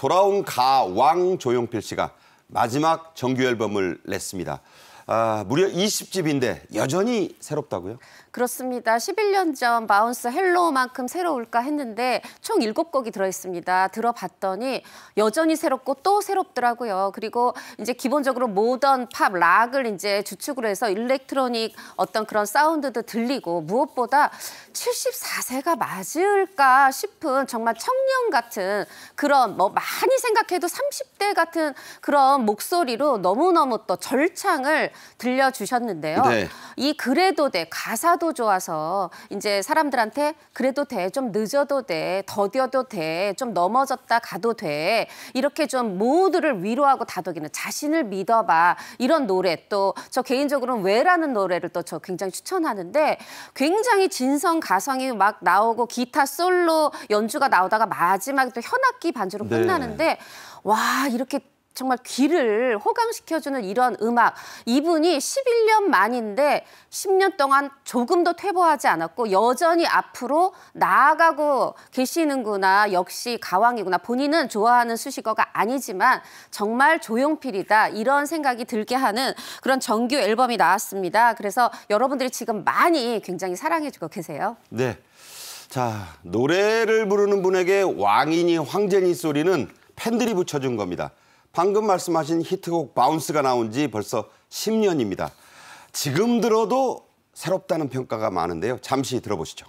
돌아온 가왕 조용필 씨가 마지막 정규 앨범을 냈습니다. 아, 무려 20집인데 여전히 새롭다고요? 그렇습니다. 11년 전 바운스 헬로우만큼 새로울까 했는데 총 7곡이 들어있습니다. 들어봤더니 여전히 새롭고 또 새롭더라고요. 그리고 이제 기본적으로 모던, 팝, 락을 이제 주축으로 해서 일렉트로닉 어떤 그런 사운드도 들리고 무엇보다 74세가 맞을까 싶은 정말 청년 같은 그런 뭐 많이 생각해도 30대 같은 그런 목소리로 너무너무 또 절창을 들려주셨는데요. 네. 이 그래도 돼 가사도 좋아서 이제 사람들한테 그래도 돼 좀 늦어도 돼 더뎌도 돼 좀 넘어졌다 가도 돼 이렇게 좀 모두를 위로하고 다독이는 자신을 믿어봐 이런 노래 또 저 개인적으로는 왜라는 노래를 또 저 굉장히 추천하는데 굉장히 진성 가성이 막 나오고 기타 솔로 연주가 나오다가 마지막에 또 현악기 반주로 네. 끝나는데 네. 와 이렇게 정말 귀를 호강시켜주는 이런 음악. 이분이 11년 만인데 10년 동안 조금 도 퇴보하지 않았고 여전히 앞으로 나아가고 계시는구나. 역시 가왕이구나. 본인은 좋아하는 수식어가 아니지만 정말 조용필이다. 이런 생각이 들게 하는 그런 정규 앨범이 나왔습니다. 그래서 여러분들이 지금 많이 굉장히 사랑해주고 계세요. 네. 자, 노래를 부르는 분에게 왕인이 황제니 소리는 팬들이 붙여준 겁니다. 방금 말씀하신 히트곡 바운스가 나온 지 벌써 10년입니다. 지금 들어도 새롭다는 평가가 많은데요. 잠시 들어보시죠.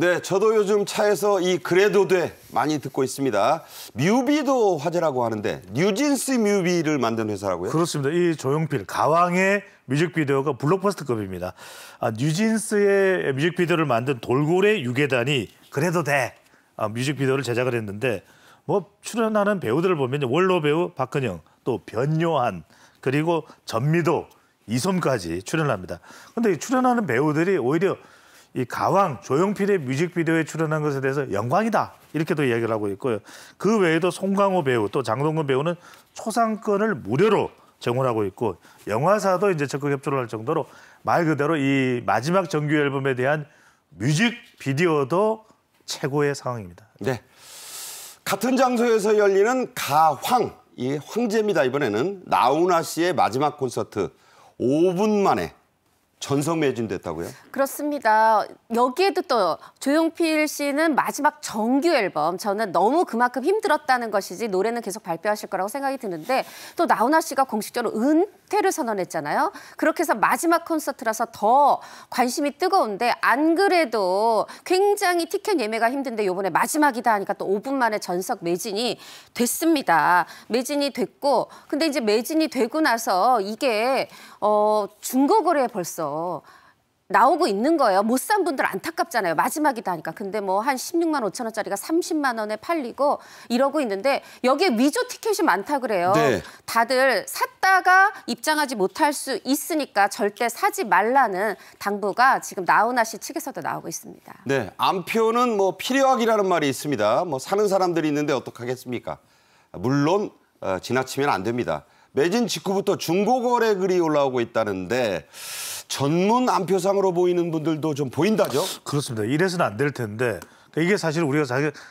네, 저도 요즘 차에서 이 그래도 돼 많이 듣고 있습니다. 뮤비도 화제라고 하는데 뉴진스 뮤비를 만든 회사라고요? 그렇습니다. 이 조용필 가왕의 뮤직비디오가 블록버스터급입니다. 아, 뉴진스의 뮤직비디오를 만든 돌고래 유괴단이 그래도 돼 아, 뮤직비디오를 제작을 했는데 뭐 출연하는 배우들을 보면 월로 배우 박근영 또 변요한 그리고 전미도 이솜까지 출연합니다. 근데 출연하는 배우들이 오히려 이 가왕 조용필의 뮤직비디오에 출연한 것에 대해서 영광이다 이렇게도 이야기를 하고 있고요. 그 외에도 송강호 배우 또 장동건 배우는 초상권을 무료로 제공하고 있고 영화사도 이제 적극 협조를 할 정도로 말 그대로 이 마지막 정규 앨범에 대한 뮤직비디오도 최고의 상황입니다. 네. 같은 장소에서 열리는 가황 이 황제입니다 이번에는 나훈아 씨의 마지막 콘서트 5분 만에 전성 매진됐다고요? 그렇습니다. 여기에도 또 조용필 씨는 마지막 정규 앨범 저는 너무 그만큼 힘들었다는 것이지 노래는 계속 발표하실 거라고 생각이 드는데 또 나훈아 씨가 공식적으로 은퇴를 선언했잖아요. 그렇게 해서 마지막 콘서트라서 더 관심이 뜨거운데 안 그래도 굉장히 티켓 예매가 힘든데 요번에 마지막이다 하니까 또 5분 만에 전석 매진이 됐습니다. 매진이 됐고 근데 이제 매진이 되고 나서 이게 어 중고거래에 벌써 해서 나오고 있는 거예요. 못 산 분들 안타깝잖아요. 마지막이다 하니까. 근데 뭐한 16만 5천 원짜리가 30만 원에 팔리고 이러고 있는데 여기에 위조 티켓이 많다 그래요. 네. 다들 샀다가 입장하지 못할 수 있으니까 절대 사지 말라는 당부가 지금 나훈아 씨 측에서도 나오고 있습니다. 네, 안표는 뭐 필요하기라는 말이 있습니다. 뭐 사는 사람들이 있는데 어떡하겠습니까? 물론 어, 지나치면 안 됩니다. 매진 직후부터 중고거래 글이 올라오고 있다는데 전문 안표상으로 보이는 분들도 좀 보인다죠? 그렇습니다. 이래서는 안 될 텐데 그러니까 이게 사실 우리가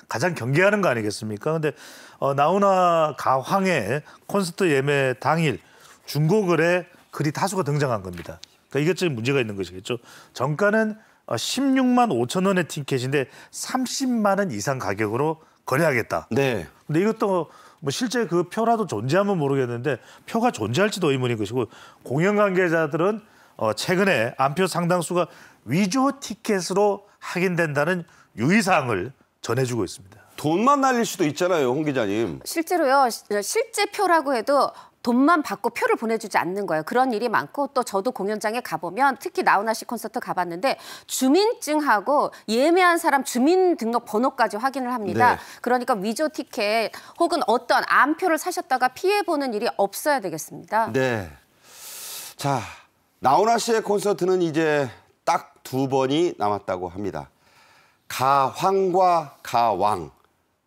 가장 경계하는 거 아니겠습니까? 근데 어, 나훈아 가황의 콘서트 예매 당일 중고글에 글이 다수가 등장한 겁니다. 그러니까 이게 좀 문제가 있는 것이겠죠. 정가는 16만 어, 5천 원의 티켓인데 30만 원 이상 가격으로 거래하겠다. 네. 근데 이것도 뭐 실제 그 표라도 존재하면 모르겠는데 표가 존재할지도 의문인 것이고 공연 관계자들은 어, 최근에 안표 상당수가 위조 티켓으로 확인된다는 유의사항을 전해주고 있습니다. 돈만 날릴 수도 있잖아요, 홍 기자님. 실제로요, 실제 표라고 해도 돈만 받고 표를 보내주지 않는 거예요. 그런 일이 많고 또 저도 공연장에 가보면 특히 나훈아 씨 콘서트 가봤는데 주민증하고 예매한 사람 주민등록 번호까지 확인을 합니다. 네. 그러니까 위조 티켓 혹은 어떤 암표를 사셨다가 피해보는 일이 없어야 되겠습니다. 네. 자, 나훈아 씨의 콘서트는 이제 딱 두 번이 남았다고 합니다. 가황과 가왕.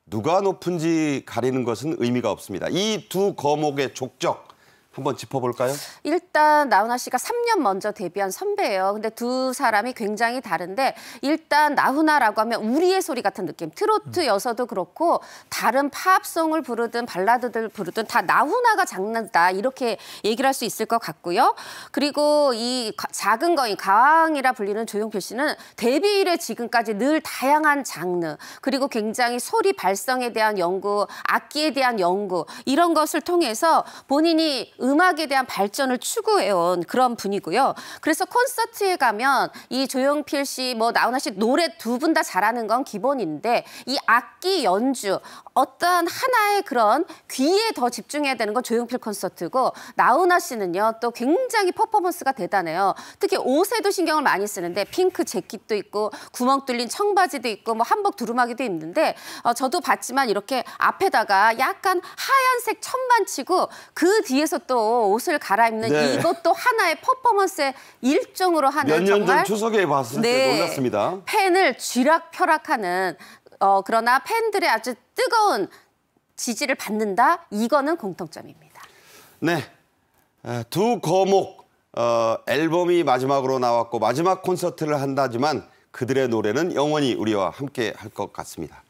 누가 높은지 가리는 것은 의미가 없습니다. 이 두 거목의 족적 한번 짚어볼까요? 일단 나훈아 씨가 3년 먼저 데뷔한 선배예요. 근데 두 사람이 굉장히 다른데 일단 나훈아라고 하면 우리의 소리 같은 느낌. 트로트여서도 음. 그렇고 다른 팝송을 부르든 발라드들 부르든 다 나훈아가 장난다 이렇게 얘기를 할 수 있을 것 같고요. 그리고 이 작은 거인 가왕이라 불리는 조용필 씨는 데뷔 이래 지금까지 늘 다양한 장르 그리고 굉장히 소리 발성에 대한 연구, 악기에 대한 연구 이런 것을 통해서 본인이 음악에 대한 발전을 추구해온 그런 분이고요. 그래서 콘서트에 가면 이조용필 씨, 뭐 나훈아 씨 노래 두 분 다 잘하는 건 기본인데 이 악기 연주 어떤 하나의 그런 귀에 더 집중해야 되는 건 조용필 콘서트고 나훈아 씨는요 또 굉장히 퍼포먼스가 대단해요. 특히 옷에도 신경을 많이 쓰는데 핑크 재킷도 있고 구멍 뚫린 청바지도 있고 뭐 한복 두루마기도 있는데 어, 저도 봤지만 이렇게 앞에다가 약간 하얀색 천만 치고 그 뒤에서 또 옷을 갈아입는 네. 이것도 하나의 퍼포먼스의 일종으로 하는 몇년 전 추석에 봤을 네, 때 놀랐습니다. 팬을 쥐락펴락하는 어, 그러나 팬들의 아주 뜨거운 지지를 받는다. 이거는 공통점입니다. 네, 두 거목 어, 앨범이 마지막으로 나왔고 마지막 콘서트를 한다지만 그들의 노래는 영원히 우리와 함께 할 것 같습니다.